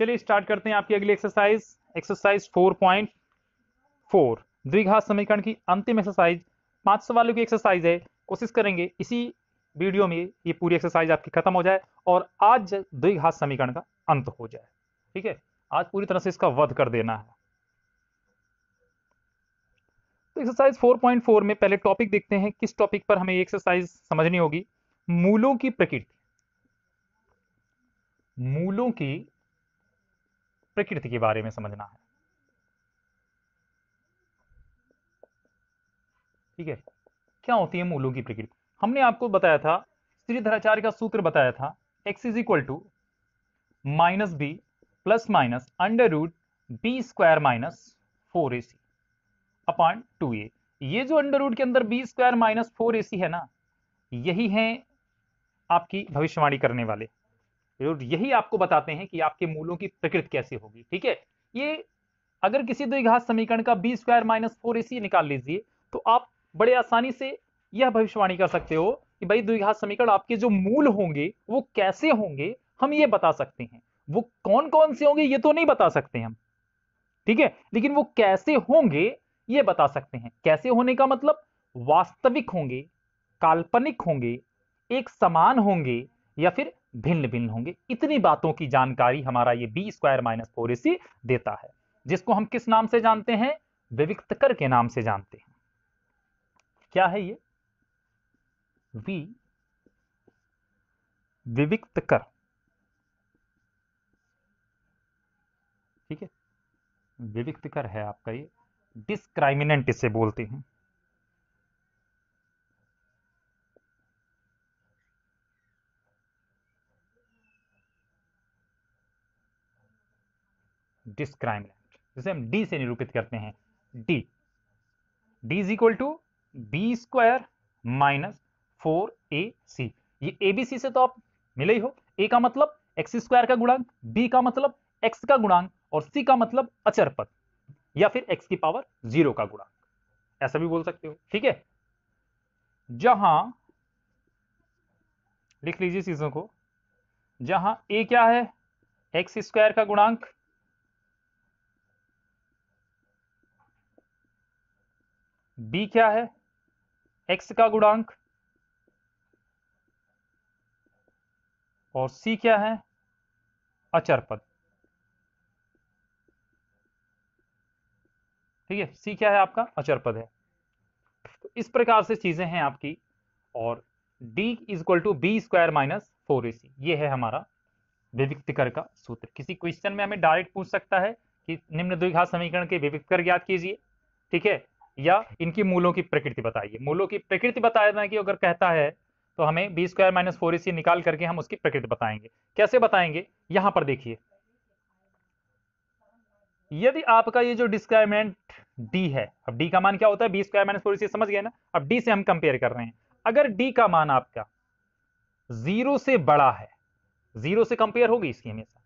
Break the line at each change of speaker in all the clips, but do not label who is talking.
चलिए स्टार्ट करते हैं आपकी अगली एक्सरसाइज एक्सरसाइज 4.4 द्विघात समीकरण की अंतिम एक्सरसाइज पांच वालों की एक्सरसाइज है कोशिश करेंगे इसी वीडियो में ये पूरी एक्सरसाइज आपकी खत्म हो जाए और आज द्विघात समीकरण का अंत हो जाए ठीक है आज पूरी तरह से इसका वध कर देना है तो एक्सरसाइज 4.4 में पहले टॉपिक देखते हैं किस टॉपिक पर हमें एक्सरसाइज समझनी होगी मूलों की प्रकृति मूलों की प्रकृति के बारे में समझना है ठीक है क्या होती है मूलों की प्रकृति हमने आपको बताया था श्रीधराचार्य का सूत्र बताया था x is equal to minus B plus minus under root B square minus four A C upon two A ये जो अंडर रूट के अंदर B square minus four A C है ना यही है आपकी भविष्यवाणी करने वाले यही आपको बताते हैं कि आपके मूलों की प्रकृति कैसी होगी ठीक है ये अगर किसी द्विघात समीकरण का B square minus four A निकाल लीजिए तो आप बड़े आसानी से यह भविष्यवाणी कर सकते हो कि भाई द्विघात समीकरण आपके जो मूल होंगे वो कैसे होंगे हम ये बता सकते हैं वो कौन कौन से होंगे ये तो नहीं बता सकते हम ठीक है लेकिन वो कैसे होंगे ये बता सकते हैं कैसे होने का मतलब वास्तविक होंगे काल्पनिक होंगे एक समान होंगे या फिर भिन्न भिन्न होंगे इतनी बातों की जानकारी हमारा ये B square minus four AC देता है जिसको हम किस नाम से जानते हैं विविक्तकर के नाम से जानते हैं क्या है ये वी विविक्तकर ठीक है विविक्तकर है आपका ये डिस्क्राइमिनेंट इसे बोलते हैं डिस्क्राइम जिसे हम डी से निरूपित करते हैं D D is equal to B square minus four A C ये ए बी सी से तो आप मिले ही हो ए का मतलब एक्स स्क्वायर का गुणांक बी का मतलब एक्स का गुणांक और सी का मतलब अचर पद या फिर एक्स की पावर जीरो का गुणांक ऐसा भी बोल सकते हो ठीक है जहां लिख लीजिए चीजों को जहां ए क्या है एक्स स्क्वायर का गुणांक बी क्या है एक्स का गुणांक और सी क्या है अचर पद ठीक है सी क्या है आपका अचर पद है तो इस प्रकार से चीजें हैं आपकी और D is equal to B square minus four A C ये है हमारा विविक्तिकर का सूत्र किसी क्वेश्चन में हमें डायरेक्ट पूछ सकता है कि निम्न द्विघात समीकरण के विविक्तिकर ज्ञात कीजिए ठीक है या इनकी मूलों की प्रकृति बताइए मूलों की प्रकृति बताना कि अगर कहता है तो हमें बी स्क्वायर माइनस फोर इसी निकाल करके हम उसकी प्रकृति बताएंगे कैसे बताएंगे यहां पर देखिए यदि आपका ये जो डिस्क्राइमेंट डी है अब डी का मान क्या होता है बी स्क्वायर माइनस फोर इसी समझ गए ना अब डी से हम कंपेयर कर रहे हैं अगर डी का मान आपका जीरो से बड़ा है जीरो से कंपेयर होगी इसकी हमेशा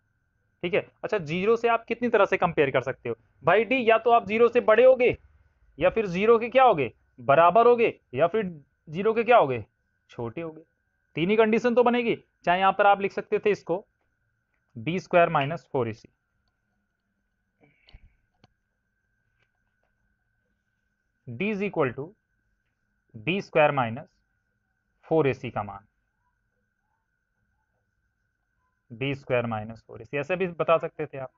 ठीक है अच्छा जीरो से आप कितनी तरह से कंपेयर कर सकते हो भाई डी या तो आप जीरो से बड़े होगे या फिर जीरो के क्या हो गए बराबर हो गए या फिर जीरो के क्या हो गए छोटे हो गए तीन ही कंडीशन तो बनेगी चाहे यहां पर आप लिख सकते थे इसको B square minus four A C D is equal to B square minus four A C का मान B square minus four A C ऐसे भी बता सकते थे आप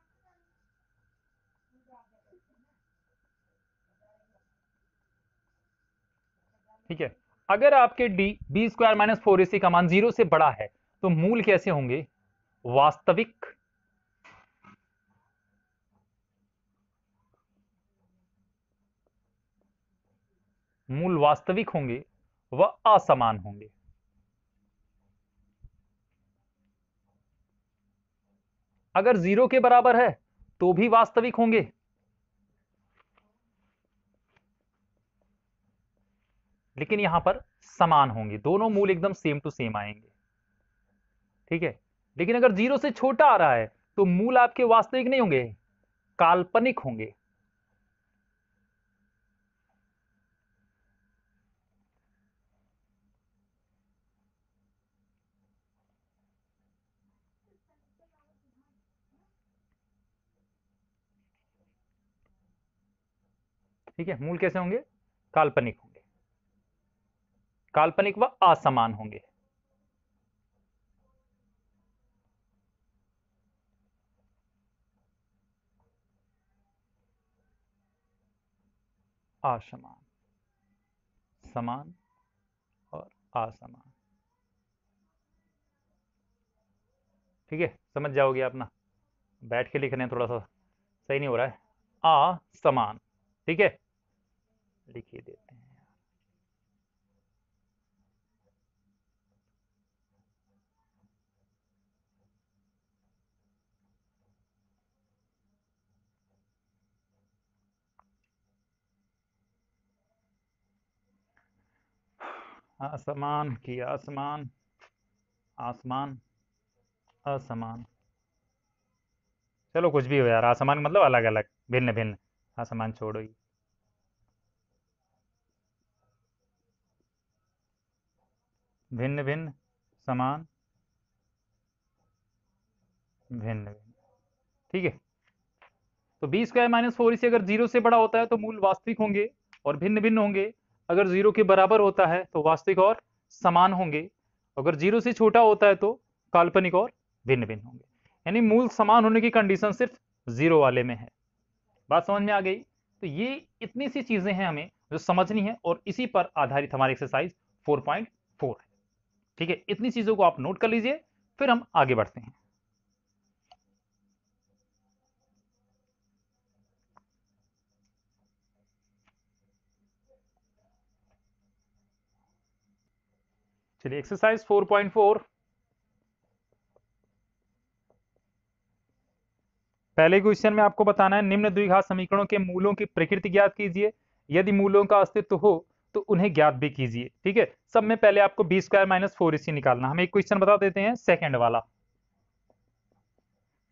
ठीक है अगर आपके D B square minus four AC का मान जीरो से बड़ा है तो मूल कैसे होंगे वास्तविक मूल वास्तविक होंगे व असमान होंगे अगर जीरो के बराबर है तो भी वास्तविक होंगे लेकिन यहां पर समान होंगे दोनों मूल एकदम सेम टू सेम आएंगे ठीक है लेकिन अगर जीरो से छोटा आ रहा है तो मूल आपके वास्तविक नहीं होंगे काल्पनिक होंगे ठीक है मूल कैसे होंगे काल्पनिक होंगे काल्पनिक व असमान होंगे असमान समान और असमान ठीक है समझ जाओगे आप ना बैठ के लिख रहे हैं थोड़ा सा सही नहीं हो रहा है आ समान ठीक है लिखिए देते हैं आसमान किया असमान आसमान असमान चलो कुछ भी हो यार आसमान मतलब अलग अलग भिन्न भिन्न आसमान छोड़ो ही भिन्न भिन्न समान भिन्न भिन्न ठीक है तो बी स्क्वायर माइनस फोर इसे अगर जीरो से बड़ा होता है तो मूल वास्तविक होंगे और भिन्न भिन्न होंगे अगर जीरो के बराबर होता है तो वास्तविक और समान होंगे अगर जीरो से छोटा होता है तो काल्पनिक और भिन्न भिन्न होंगे यानी मूल समान होने की कंडीशन सिर्फ जीरो वाले में है बात समझ में आ गई तो ये इतनी सी चीजें हैं हमें जो समझनी है और इसी पर आधारित हमारी एक्सरसाइज 4.4 है ठीक है इतनी चीजों को आप नोट कर लीजिए फिर हम आगे बढ़ते हैं चलिए एक्सरसाइज 4.4 पहले क्वेश्चन में आपको बताना है निम्न द्विघात समीकरणों के मूलों की प्रकृति ज्ञात कीजिए यदि मूलों का अस्तित्व हो तो उन्हें ज्ञात भी कीजिए ठीक है सब में पहले आपको बी स्क्वायर माइनस फोर इसी निकालना हम एक क्वेश्चन बता देते हैं सेकेंड वाला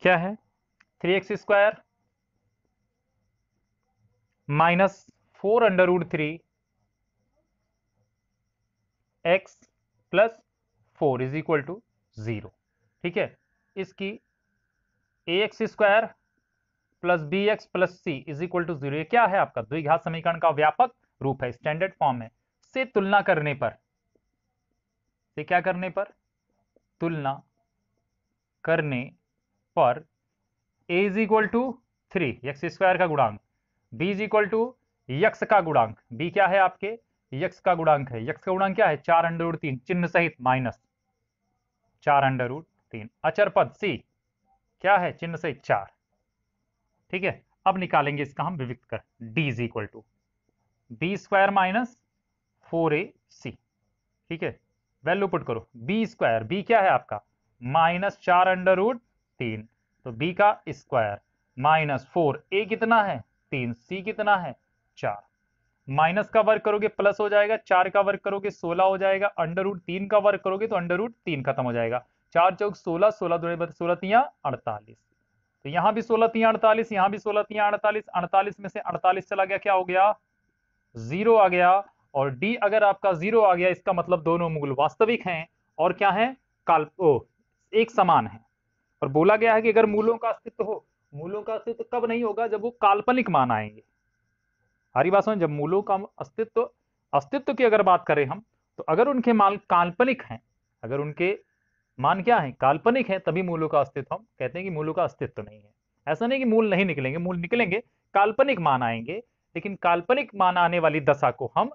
क्या है three X square minus four under root three X plus four is equal to zero ठीक है इसकी A X square plus B X plus C is equal to zero क्या है आपका द्विघात समीकरण का व्यापक रूप है स्टैंडर्ड फॉर्म है से तुलना करने पर से क्या करने पर तुलना करने पर A is equal to three X square का गुणांक B is equal to X का गुणांक बी क्या है आपके यक्ष का गुणांक है यक्ष का गुणांक क्या है चार अंडर रूट तीन चिन्ह सहित माइनस चार अंडर रूट तीन अचर पद सी क्या है चिन्ह सहित चार ठीक है अब निकालेंगे इसका हम विविक्त कर D is equal to B square minus four A C ठीक है वैल्यू पुट करो बी स्क्वायर बी क्या है आपका माइनस चार अंडर रूट तीन तो बी का स्क्वायर माइनस फोर ए कितना है तीन सी कितना है चार माइनस का वर्क करोगे प्लस हो जाएगा चार का वर्क करोगे सोलह हो जाएगा अंडर रूट तीन का वर्क करोगे तो अंडर रूट तीन खत्म हो जाएगा चार चौक सोलह सोलह दो सोलह तिया अड़तालीस तो यहां भी सोलह तिया अड़तालीस यहां भी सोलह तिया अड़तालीस अड़तालीस में से अड़तालीस चला गया क्या हो गया जीरो आ गया और डी अगर आपका जीरो आ गया इसका मतलब दोनों मुगल वास्तविक हैं और क्या है काल्प एक समान है और बोला गया है कि अगर मूलों का अस्तित्व हो मूलों का अस्तित्व कब नहीं होगा जब वो काल्पनिक मान आएंगे हमारी बात जब मूलों का अस्तित्व अस्तित्व की अगर बात करें हम तो अगर उनके मान काल्पनिक हैं अगर उनके मान क्या है काल्पनिक है तभी मूलों का अस्तित्व हम कहते हैं कि मूलों का अस्तित्व नहीं है ऐसा नहीं कि मूल नहीं निकलेंगे मूल निकलेंगे काल्पनिक मान आएंगे लेकिन काल्पनिक मान आने वाली दशा को हम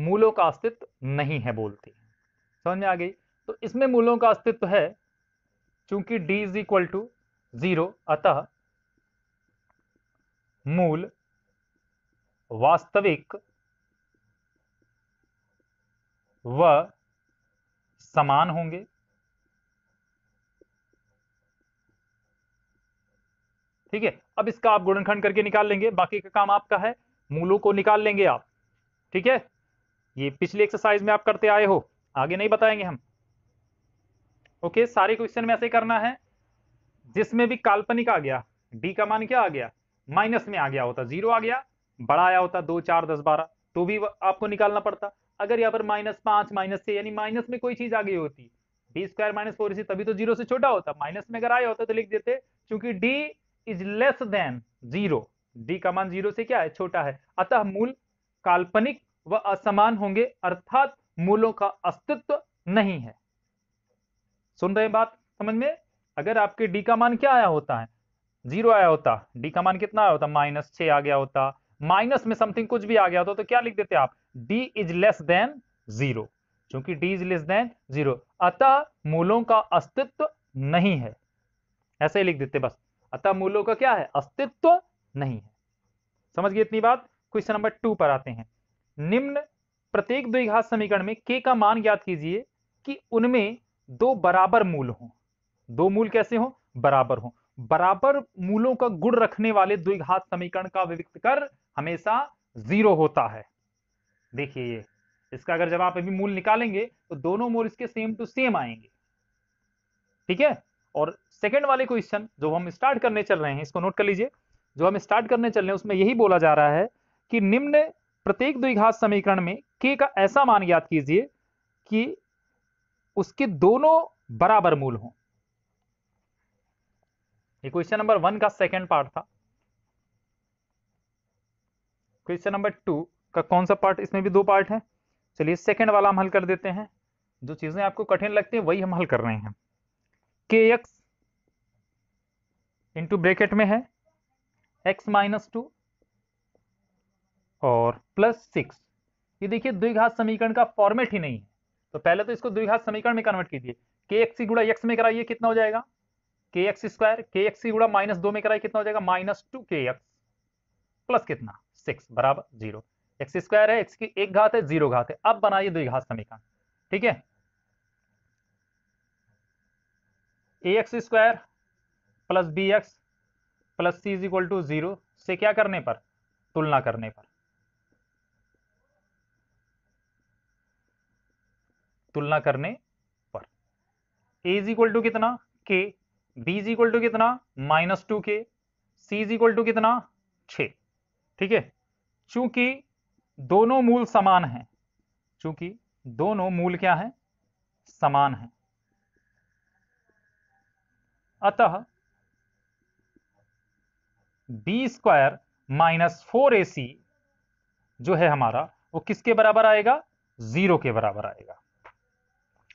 मूलों का अस्तित्व नहीं है बोलते समझ में आ गई तो इसमें मूलों का अस्तित्व है चूंकि D is equal to zero अतः मूल वास्तविक व समान होंगे ठीक है अब इसका आप गुणनखंड करके निकाल लेंगे बाकी का काम आपका है मूलों को निकाल लेंगे आप ठीक है ये पिछली एक्सरसाइज में आप करते आए हो आगे नहीं बताएंगे हम ओके सारे क्वेश्चन में ऐसे करना है जिसमें भी काल्पनिक आ गया डी का मान क्या आ गया माइनस में आ गया होता जीरो आ गया बड़ा आया होता दो चार दस बारह तो भी आपको निकालना पड़ता अगर यहाँ पर माइनस पांच माइनस छह यानी माइनस में कोई चीज आ गई होती बी स्क्वायर माइनस फोर इसी तभी तो जीरो से छोटा होता माइनस में अगर आया होता तो लिख देते क्योंकि D is less than zero D का मान जीरो से क्या है छोटा है अतः मूल काल्पनिक व असमान होंगे अर्थात मूलों का अस्तित्व नहीं है सुन रहे बात समझ में अगर आपके डी का मान क्या आया होता है जीरो आया होता डी का मान कितना आया होता माइनस छ आ गया होता माइनस में समथिंग कुछ भी आ गया तो, तो क्या लिख देते आप D is less than zero क्योंकि D is less than zero अतः मूलों का अस्तित्व नहीं है ऐसे ही लिख देते बस अतः मूलों का क्या है अस्तित्व नहीं है समझ गए इतनी बात क्वेश्चन नंबर टू पर आते हैं निम्न प्रत्येक द्विघात समीकरण में के का मान ज्ञात कीजिए कि उनमें दो बराबर मूल हों दो मूल कैसे हों बराबर हों बराबर मूलों का गुण रखने वाले द्विघात समीकरण का विविक्त कर हमेशा जीरो होता है देखिए ये इसका अगर जब आप अभी मूल निकालेंगे तो दोनों मोल इसके सेम टू सेम आएंगे ठीक है और सेकेंड वाले क्वेश्चन जो हम स्टार्ट करने चल रहे हैं इसको नोट कर लीजिए जो हम स्टार्ट करने चल रहे हैं उसमें यही बोला जा रहा है कि निम्न प्रत्येक द्विघात समीकरण में के का ऐसा मान याद कीजिए कि उसके दोनों बराबर मूल हों ये क्वेश्चन नंबर वन का सेकंड पार्ट था क्वेश्चन नंबर टू का कौन सा पार्ट इसमें भी दो पार्ट है चलिए सेकेंड वाला हम हल कर देते हैं जो चीज़ें आपको कठिन लगती है वही हम हल कर रहे हैं के एक्स इंटू ब्रेकेट में है एक्स माइनस टू और प्लस सिक्स ये देखिए द्विघात समीकरण का फॉर्मेट ही नहीं है तो पहले तो इसको द्विघात समीकरण में कन्वर्ट कीजिए के एक्स गुड़ा एक्स में कराइए कितना हो जाएगा K X square K X गुड़ा माइनस दो में कराइए कितना हो जाएगा minus two K X plus कितना सिक्स बराबर जीरो एक्स स्क्वायर है एक्स की एक घात है जीरो घात है अब बनाइए द्विघात समीकरण ठीक है A X square plus B X plus C is equal to zero से क्या करने पर तुलना करने पर तुलना करने पर ए इज इक्वल टू कितना K B is equal to कितना minus two K C is equal to कितना छ ठीक है चूंकि दोनों मूल समान हैं चूंकि दोनों मूल क्या हैं समान हैं अतः B square minus four A C जो है हमारा वो किसके बराबर आएगा जीरो के बराबर आएगा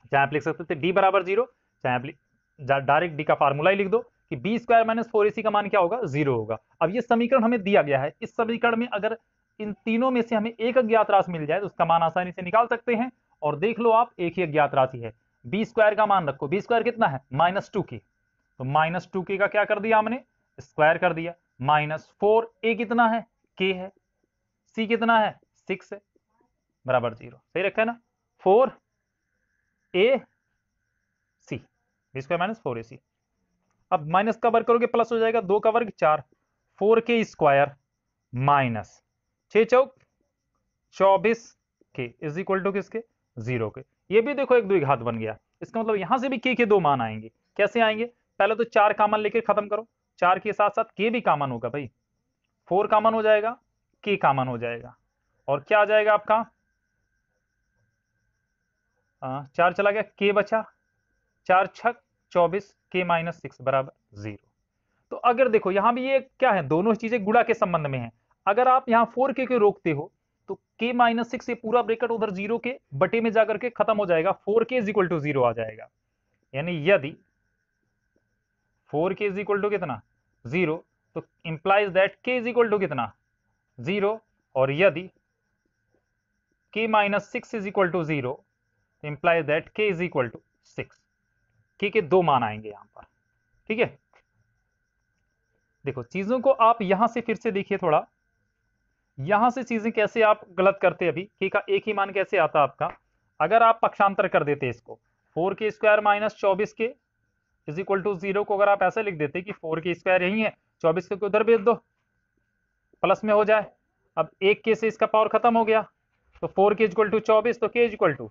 चाहे आप लिख सकते थे डी बराबर जीरो चाहे आप डायरेक्ट डी का फार्मूला ही लिख दो कि बी स्क्वायर माइनस फोर का मान क्या होगा जीरो होगा अब ये समीकरण हमें दिया गया है इस समीकरण में अगर इन तीनों में से हमें एक अज्ञात राशि मिल जाए तो उसका मान आसानी से निकाल सकते हैं और देख लो आप एक ही अज्ञात राशि है बी स्क्वायर का मान रखो बी स्क्वायर कितना है माइनस टू के तो माइनस टू के का क्या कर दिया हमने स्क्वायर कर दिया माइनस फोर ए कितना है के है सी कितना है सिक्स है बराबर जीरो सही रखा है ना four A C B square minus four A C अब माइनस का वर्ग करोगे प्लस हो जाएगा दो का वर्ग चार फोर के स्क्वायर माइनस छ चौक चौबीस के इज इक्वल टू किसके जीरो के ये भी देखो एक दो घात बन गया इसका मतलब यहां से भी के के दो मान आएंगे कैसे आएंगे पहले तो चार कामन लेके खत्म करो चार के साथ साथ के भी कामन होगा भाई फोर कामन हो जाएगा के कामन हो जाएगा और क्या आ जाएगा आपका आ, चार चला गया के बचा चार छक चौबीस के माइनस सिक्स बराबर जीरो तो अगर देखो यहां भी ये क्या है दोनों चीजें गुड़ा के संबंध में है अगर आप यहाँ फोर के रोकते हो तो के माइनस सिक्स पूरा ब्रेकट उधर जीरो के बटे में जाकर के खत्म हो जाएगा four K is equal to zero आ जाएगा यानी यदि four K is equal to कितना जीरो तो implies that K is equal to कितना जीरो और यदि K minus six is equal to zero implies तो that K is equal to six ठीक है दो मान आएंगे यहाँ पर ठीक है देखो चीजों को आप यहां से फिर से देखिए थोड़ा यहां से चीजें कैसे आप गलत करते अभी के का एक ही मान कैसे आता आपका अगर आप पक्षांतर कर देते इसको फोर के स्क्वायर माइनस चौबीस K is equal to zero को अगर आप ऐसे लिख देते कि फोर के स्क्वायर यही है चौबीस के उधर भेज दो प्लस में हो जाए अब एक के से इसका पावर खत्म हो गया तो फोर के इजक्वल टू चौबीस तो के इक्वल टू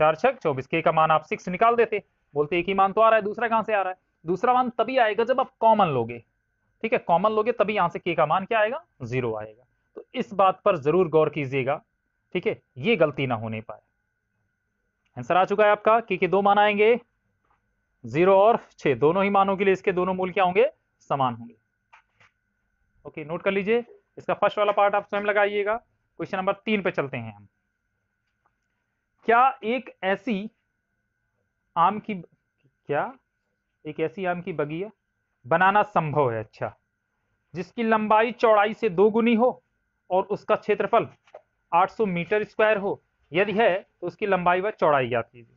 चार छक चौबीस के का मान आप सिक्स निकाल देते बोलते एक ही मान तो आ रहा है दूसरा कहां से आ रहा है दूसरा मान तभी आएगा जब आप कॉमन लोगे ठीक है कॉमन लोगे तभी यहां से के का मान क्या आएगा जीरो आएगा तो इस बात पर जरूर गौर कीजिएगा ठीक है ये गलती ना होने पाए आंसर आ चुका है आपका के के दो मान आएंगे जीरो और छह दोनों ही मानों के लिए इसके दोनों मूल क्या होंगे समान होंगे ओके नोट कर लीजिए इसका फर्स्ट वाला पार्ट आप स्वयं लगाइएगा क्वेश्चन नंबर तीन पे चलते हैं हम क्या एक ऐसी आम की क्या एक ऐसी आम की बगिया बनाना संभव है अच्छा जिसकी लंबाई चौड़ाई से दो गुनी हो और उसका क्षेत्रफल 800 मीटर स्क्वायर हो यदि है तो उसकी लंबाई व चौड़ाई याद कीजिए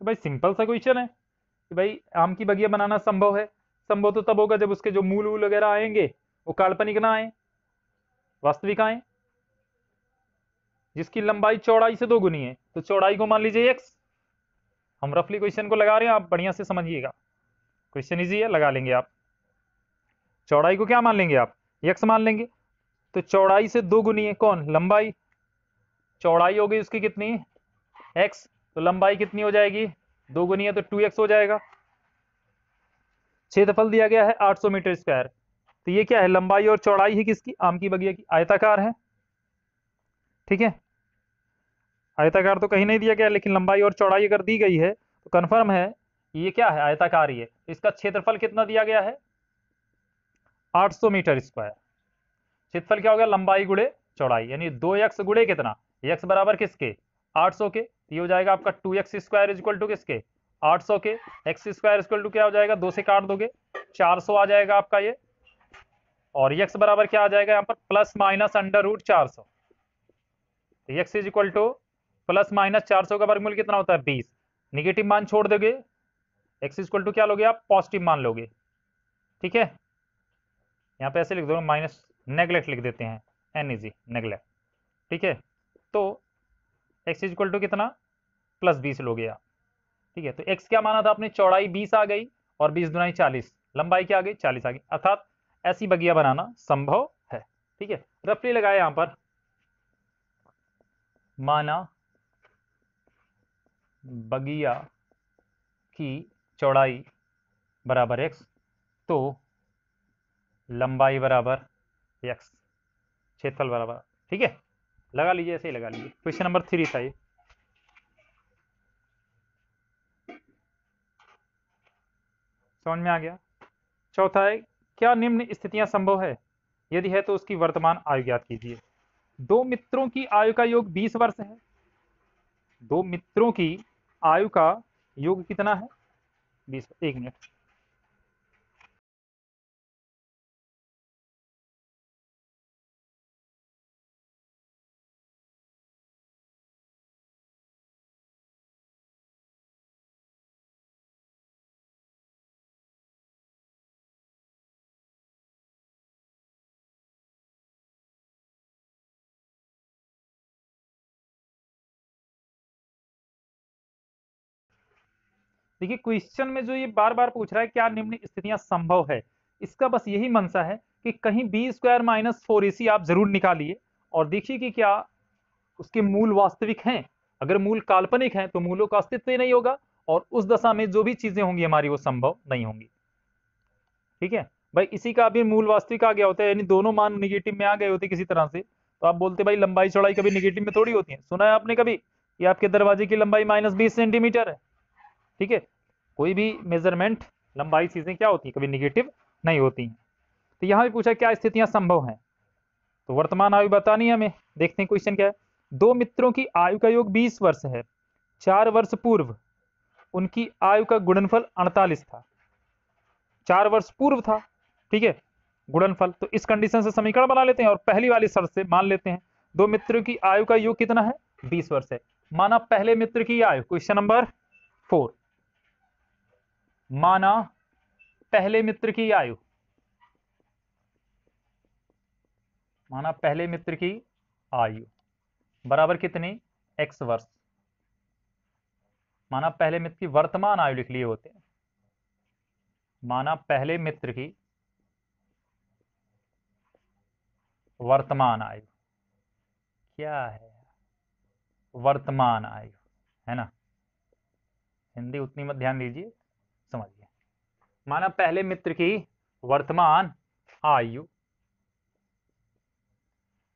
तो भाई सिंपल सा क्वेश्चन है कि भाई आम की बगिया बनाना संभव है संभव तो तब होगा जब उसके जो मूल वूल वगैरह आएंगे वो काल्पनिक ना आए वास्तविक आए जिसकी लंबाई चौड़ाई से दो गुनी है तो चौड़ाई को मान लीजिए एक्स हम रफली क्वेश्चन को लगा रहे हैं आप बढ़िया से समझिएगा क्वेश्चन इजी है लगा लेंगे आप चौड़ाई को क्या मान लेंगे आप एक्स मान लेंगे तो चौड़ाई से दो गुनी है कौन लंबाई चौड़ाई हो गई उसकी कितनी एक्स तो लंबाई कितनी हो जाएगी दो गुनी है तो टू एक्स हो जाएगा क्षेत्रफल दिया गया है आठ सौ मीटर स्क्वायर तो ये क्या है लंबाई और चौड़ाई है किसकी आम की बगिया की आयताकार है ठीक है आयताकार तो कहीं नहीं दिया गया लेकिन लंबाई और चौड़ाई अगर दी गई है तो कन्फर्म है ये क्या है आयताकार ही है इसका क्षेत्रफल कितना दिया गया है 800 मीटर स्क्वायर क्षेत्रफल क्या हो गया लंबाई गुड़े चौड़ाई यानी दो एक्स गुड़े कितना यक्स बराबर किसके सौ के तो ये हो जाएगा आपका two X square is equal to किसके आठ सौ K X square is equal to क्या हो जाएगा दो से काट दोगे चार सौ आ जाएगा आपका ये और एक्स बराबर क्या आ जाएगा यहाँ पर प्लस माइनस अंडर रूट चार सौ X is equal to plus minus चार सौ का वर्गमूल कितना होता है बीस निगेटिव मान छोड़ दोगे एक्स इज इक्वल टू क्या लोगे आप पॉजिटिव मान लोगे ठीक है यहाँ पे ऐसे लिख दो माइनस नेगलेक्ट लिख देते हैं एन इजी नेगलेक्ट ठीक है तो एक्स इज इक्वल टू कितना प्लस बीस लोग गया ठीक है तो एक्स क्या माना था आपने चौड़ाई बीस आ गई और बीस दुनाई चालीस लंबाई क्या आ गई चालीस आ गई अर्थात ऐसी बगिया बनाना संभव है ठीक है रफली लगाए यहां पर माना बगिया की चौड़ाई बराबर एक्स तो लंबाई बराबर एक्स क्षेत्रफल बराबर ठीक है लगा लीजिए ऐसे ही लगा लीजिए क्वेश्चन नंबर थ्री था ये समझ में आ गया चौथा है क्या निम्न स्थितियां संभव है यदि है तो उसकी वर्तमान आयु ज्ञात कीजिए दो मित्रों की आयु का योग बीस वर्ष है दो मित्रों की आयु का योग कितना है बीस एक मिनट देखिए क्वेश्चन में जो ये बार बार पूछ रहा है क्या निम्न स्थितियां संभव है इसका बस यही मनसा है कि कहीं B square minus four A C आप जरूर निकालिए और देखिए कि क्या उसके मूल वास्तविक हैं अगर मूल काल्पनिक हैं तो मूलों का अस्तित्व ही नहीं होगा और उस दशा में जो भी चीजें होंगी हमारी वो संभव नहीं होंगी ठीक है भाई इसी का भी मूल वास्तविक आ गया होता है यानी दोनों मान निगेटिव में आ गए होते किसी तरह से तो आप बोलते भाई लंबाई चौड़ाई कभी निगेटिव में थोड़ी होती है सुना है आपने कभी कि आपके दरवाजे की लंबाई माइनस बीस सेंटीमीटर है ठीक है कोई भी मेजरमेंट लंबाई चीज़ें क्या होती है कभी निगेटिव नहीं होती है तो यहां भी पूछा क्या स्थितियां संभव हैं तो वर्तमान आयु बतानी हमें देखते हैं क्वेश्चन क्या है दो मित्रों की आयु का योग बीस वर्ष है चार वर्ष पूर्व उनकी आयु का गुणनफल अड़तालीस था चार वर्ष पूर्व था ठीक है गुणनफल तो इस कंडीशन से समीकरण बना लेते हैं और पहली वाली शर्त से मान लेते हैं दो मित्रों की आयु का योग कितना है बीस वर्ष है माना पहले मित्र की आयु क्वेश्चन नंबर फोर माना पहले मित्र की आयु माना पहले मित्र की आयु बराबर कितनी एक्स वर्ष माना पहले मित्र की वर्तमान आयु लिख लिए होते हैं माना पहले मित्र की वर्तमान आयु क्या है वर्तमान आयु है ना हिंदी उतनी मत ध्यान दीजिए समझिए माना पहले मित्र की वर्तमान आयु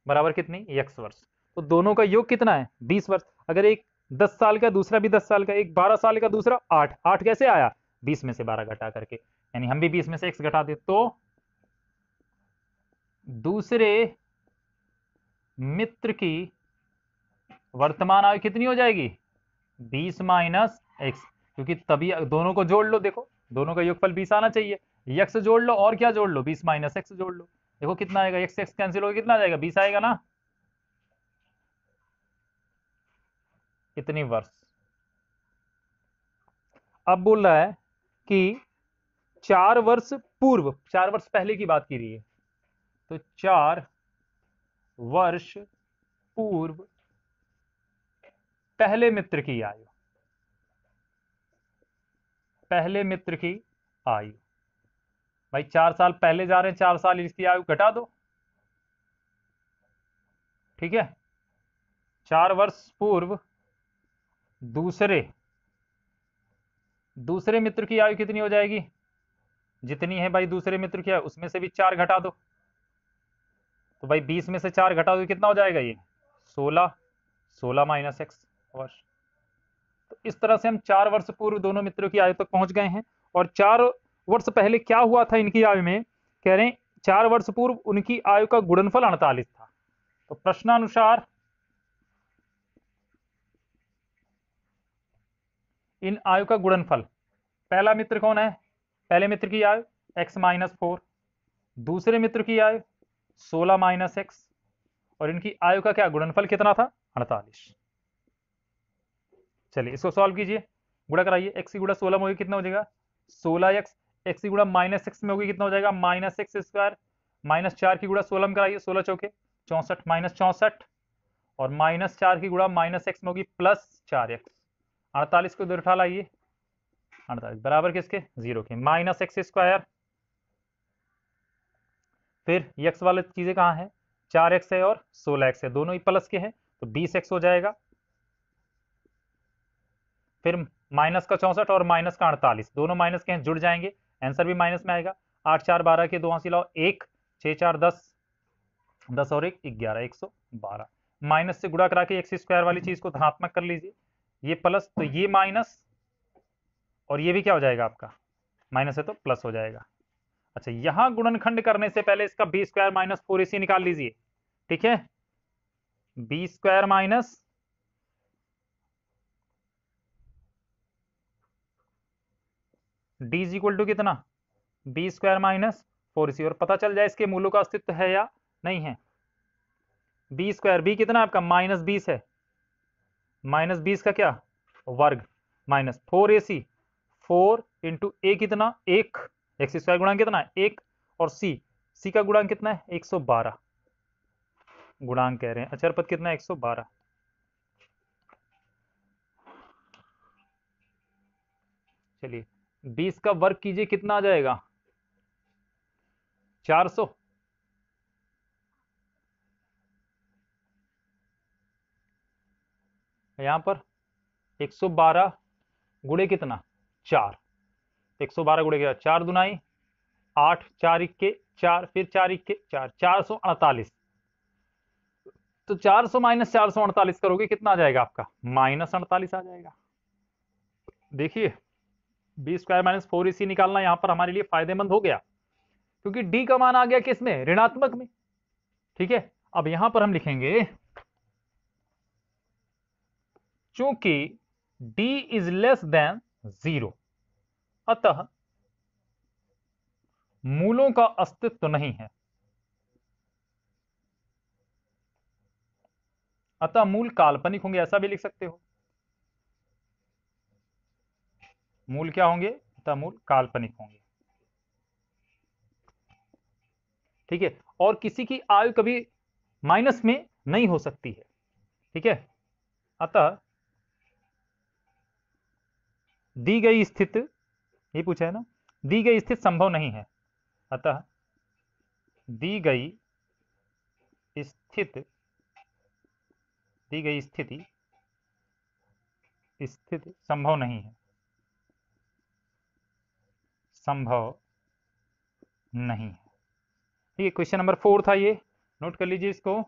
बराबर कितनी एक वर्ष तो दोनों का योग कितना है बीस वर्ष अगर एक दस साल का दूसरा भी दस साल का एक बारह साल का दूसरा आठ आठ कैसे आया बीस में से बारह घटा करके यानी हम भी बीस में से एक घटा दे तो दूसरे मित्र की वर्तमान आयु कितनी हो जाएगी बीस माइनस एक्स क्योंकि तभी दोनों को जोड़ लो देखो दोनों का योगफल बीस आना चाहिए यक्स जोड़ लो और क्या जोड़ लो बीस माइनस एक्स जोड़ लो देखो कितना आएगा एक्स एक्स कैंसिल होगा कितना जाएगा बीस आएगा ना कितनी वर्ष अब बोल रहा है कि चार वर्ष पूर्व चार वर्ष पहले की बात की रही है तो चार वर्ष पूर्व पहले मित्र की आयु पहले मित्र की आयु भाई चार साल पहले जा रहे हैं चार साल इसकी आयु घटा दो ठीक है चार वर्ष पूर्व दूसरे दूसरे मित्र की आयु कितनी हो जाएगी जितनी है भाई दूसरे मित्र की आयु उसमें से भी चार घटा दो तो भाई बीस में से चार घटा दो तो कितना हो जाएगा ये सोलह सोलह माइनस एक्स वर्ष इस तरह से हम चार वर्ष पूर्व दोनों मित्रों की आयु तक पहुंच गए हैं और चार वर्ष पहले क्या हुआ था इनकी आयु में कह रहे हैं चार वर्ष पूर्व उनकी आयु का गुणनफल अड़तालीस था तो प्रश्नानुसार इन आयु का गुणनफल पहला मित्र कौन है पहले मित्र की आयु एक्स माइनस फोर दूसरे मित्र की आयु सोलह माइनस एक्स और इनकी आयु का क्या गुणनफल कितना था अड़तालीस चलिए इसको सॉल्व कीजिए गुड़ा कराइए एक्स की गुड़ा सोलह में होगी कितना हो जाएगा सोलह एक्स एक्स की गुड़ा माइनस एक्स में होगी कितना हो जाएगा माइनस एक्स स्क्वायर माइनस चार की गुड़ा सोलह में कराइए सोलह चौके चौंसठ माइनस चौंसठ और माइनस चार की गुड़ा माइनस एक्स में होगी प्लस चार एक्स अड़तालीस को उधर उठा लाइए अड़तालीस बराबर किसके zero K minus X square फिर एक्स वाले चीज़ें कहाँ है चार एक्स है और सोलह एक्स है दोनों ही प्लस के हैं तो बीस एक्स हो जाएगा फिर माइनस का चौंसठ और माइनस का अड़तालीस दोनों माइनस के जुड़ जाएंगे आंसर भी माइनस में आएगा आठ चार बारह के दो हासिल लाओ एक छः चार दस दस और एक ग्यारह एक सौ बारह माइनस से गुड़ा करा के सी स्क्वायर वाली चीज़ को धनात्मक कर लीजिए ये प्लस तो ये माइनस और ये भी क्या हो जाएगा आपका माइनस है तो प्लस हो जाएगा अच्छा यहां गुणनखंड करने से पहले इसका B square minus four A C निकाल लीजिए ठीक है B square minus D is equal to कितना B square minus four C और पता चल जाए इसके मूलों का अस्तित्व है या नहीं है बी स्क्वायर बी कितना आपका माइनस बीस है माइनस बीस का क्या वर्ग minus four A C four into A कितना एक एक्स स्क्वायर गुणांक कितना एक और सी सी का गुणांक कितना है एक सौ बारह गुणांक कह रहे हैं अचर पद कितना है एक सौ बारह चलिए बीस का वर्ग कीजिए कितना आ जाएगा चार सौ यहां पर एक सौ बारह गुड़े कितना चार एक सौ बारह गुड़े कितना चार दुनाई आठ चार इक्के चार फिर चार इक्के चार चार सौ अड़तालीस तो चार सौ माइनस चार सौ अड़तालीस करोगे कितना आ जाएगा आपका माइनस अड़तालीस आ जाएगा देखिए B square minus four A C निकालना यहां पर हमारे लिए फायदेमंद हो गया क्योंकि डी का मान आ गया किसमें ऋणात्मक में ठीक है अब यहां पर हम लिखेंगे चूंकि d is less than zero अतः मूलों का अस्तित्व नहीं है अतः मूल काल्पनिक होंगे ऐसा भी लिख सकते हो मूल क्या होंगे अतः मूल काल्पनिक होंगे ठीक है और किसी की आयु कभी माइनस में नहीं हो सकती है ठीक है अतः दी गई स्थिति ये पूछा है ना दी गई स्थित संभव नहीं है अतः दी गई स्थित दी गई स्थिति स्थिति संभव नहीं है संभव नहीं है ठीक है क्वेश्चन नंबर फोर था ये नोट कर लीजिए इसको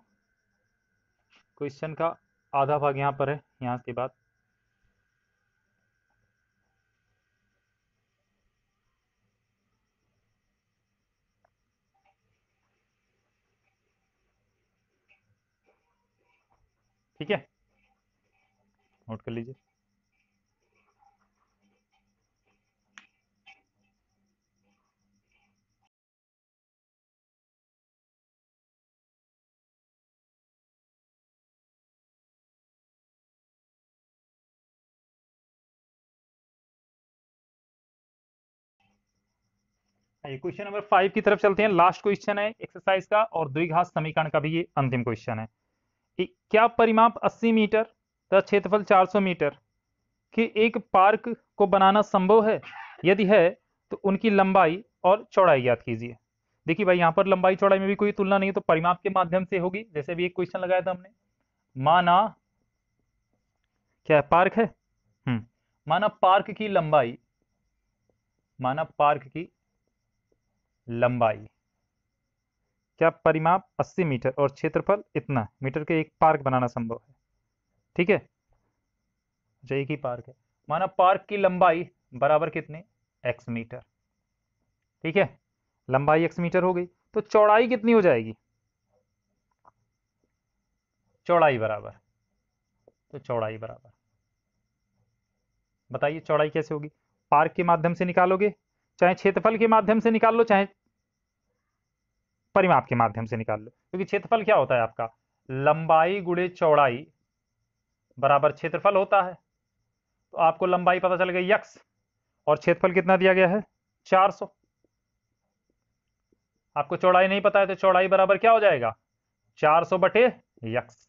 क्वेश्चन का आधा भाग यहां पर है यहां के बाद ठीक है नोट कर लीजिए आइए क्वेश्चन नंबर फाइव की तरफ चलते हैं लास्ट क्वेश्चन है एक्सरसाइज का और द्विघात समीकरण का भी ये अंतिम क्वेश्चन है क्या परिमाप 80 मीटर तथा क्षेत्रफल 400 मीटर के एक पार्क को बनाना संभव है यदि है तो उनकी लंबाई और चौड़ाई याद कीजिए देखिए भाई यहाँ पर लंबाई चौड़ाई में भी कोई तुलना नहीं है तो परिमाप के माध्यम से होगी जैसे भी एक क्वेश्चन लगाया था हमने माना क्या है पार्क है हम्म, माना पार्क की लंबाई माना पार्क की लंबाई क्या परिमाप 80 मीटर और क्षेत्रफल इतना मीटर के एक पार्क बनाना संभव है ठीक है जो अच्छा, एक ही पार्क है माना पार्क की लंबाई बराबर कितनी एक्स मीटर ठीक है लंबाई एक्स मीटर हो गई तो चौड़ाई कितनी हो जाएगी चौड़ाई बराबर तो चौड़ाई बराबर बताइए चौड़ाई कैसे होगी पार्क के माध्यम से निकालोगे चाहे क्षेत्रफल के माध्यम से निकाल लो चाहे परिमाप के माध्यम से निकाल लो क्योंकि क्षेत्रफल क्या होता है आपका लंबाई गुड़े चौड़ाई बराबर क्षेत्रफल होता है तो आपको लंबाई पता चल गई यक्स और क्षेत्रफल कितना दिया गया है 400 आपको चौड़ाई नहीं पता है तो चौड़ाई बराबर क्या हो जाएगा 400 बटे यक्स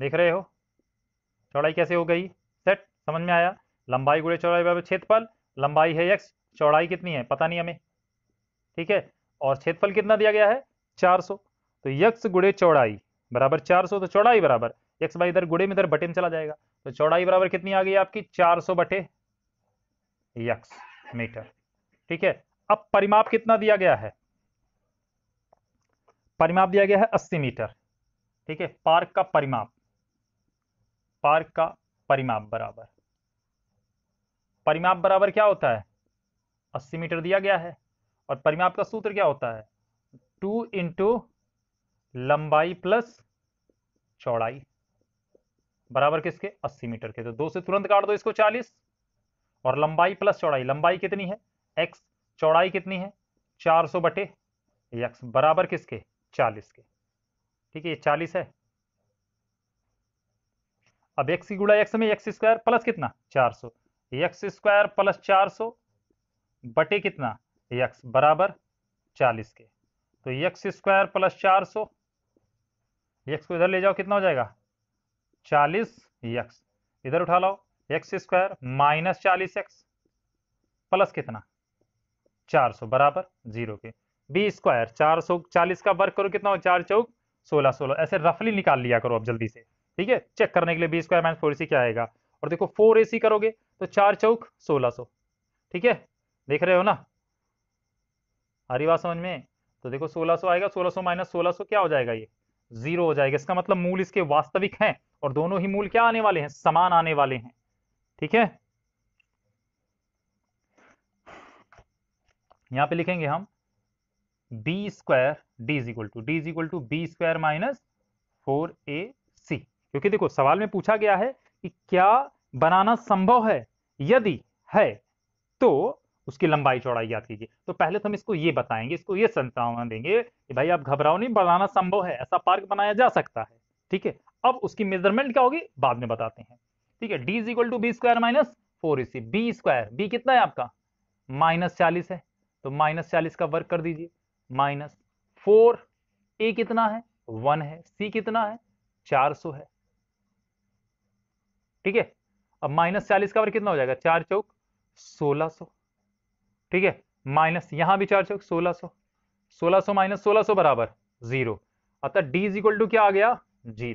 देख रहे हो चौड़ाई कैसे हो गई सेट समझ में आया लंबाई गुड़े चौड़ाई बराबर क्षेत्रफल लंबाई है एक्स चौड़ाई कितनी है पता नहीं हमें ठीक है और क्षेत्रफल कितना दिया गया है 400 तो यक्स गुड़े चौड़ाई बराबर 400 तो चौड़ाई बराबर यक्स बाई इधर गुड़े में इधर बटे में चला जाएगा तो चौड़ाई बराबर कितनी आ गई आपकी 400 बटे यक्स मीटर ठीक है अब परिमाप कितना दिया गया है परिमाप दिया गया है 80 मीटर ठीक है पार्क का परिमाप पार्क का परिमाप बराबर परिमाप बराबर क्या होता है अस्सी मीटर दिया गया है और परिमाप का सूत्र क्या होता है टू इंटू लंबाई प्लस चौड़ाई बराबर किसके अस्सी मीटर के तो दो से तुरंत काट दो इसको चालीस और लंबाई प्लस चौड़ाई लंबाई कितनी है एक्स चौड़ाई कितनी है चार सौ बटे एक्स बराबर किसके चालीस के ठीक है ये चालीस है अब एक्स की गुड़ा एक्स में एक्स स्क्वायर प्लस कितना चार सौ एक्स स्क्वायर प्लस चार सौ बटे कितना यक्स बराबर चालीस के तो यक्स स्क्वायर प्लस चार सौ यक्स को इधर ले जाओ कितना हो जाएगा चालीस एक्स इधर उठा लो एक्स स्क्वायर माइनस चालीस एक्स प्लस कितना चार सौ बराबर जीरो के बी स्क्वायर चार सौ चालीस का वर्क करो कितना हो चार चौक सोलह सोलह ऐसे रफली निकाल लिया करो अब जल्दी से ठीक है चेक करने के लिए B square minus four C क्या आएगा और देखो फोर एसी करोगे तो चार चौक सोलह सो, ठीक है देख रहे हो ना हरी बात समझ में तो देखो 1600 आएगा 1600 माइनस सो क्या हो जाएगा ये जीरो हो जाएगा इसका मतलब मूल इसके वास्तविक हैं और दोनों ही मूल क्या आने वाले हैं समान आने वाले हैं ठीक है यहां पे लिखेंगे हम B square D is equal to D is equal to B square minus four A C क्योंकि देखो सवाल में पूछा गया है कि क्या बनाना संभव है यदि है तो उसकी लंबाई चौड़ाई याद कीजिए तो पहले तो हम इसको ये बताएंगे इसको ये संभावना देंगे कि भाई आप घबराओ नहीं बनाना संभव है ऐसा पार्क बनाया जा सकता है ठीक है अब उसकी मेजरमेंट क्या होगी बाद में बताते हैं ठीक है D is equal to B square minus four इसी बी स्क्वायर बी कितना है आपका माइनस चालीस है तो माइनस चालीस का वर्क कर दीजिए माइनस फोर ए कितना है वन है सी कितना है चार सौ है ठीक है अब माइनस चालीस का वर्ग कितना हो जाएगा चार चौक सोलह सो ठीक है माइनस यहां भी चार चौक सोलह सो सोलह सो माइनस सोलह सो बराबर जीरो अतः डी इज इक्वल टू क्या आ गया जीरो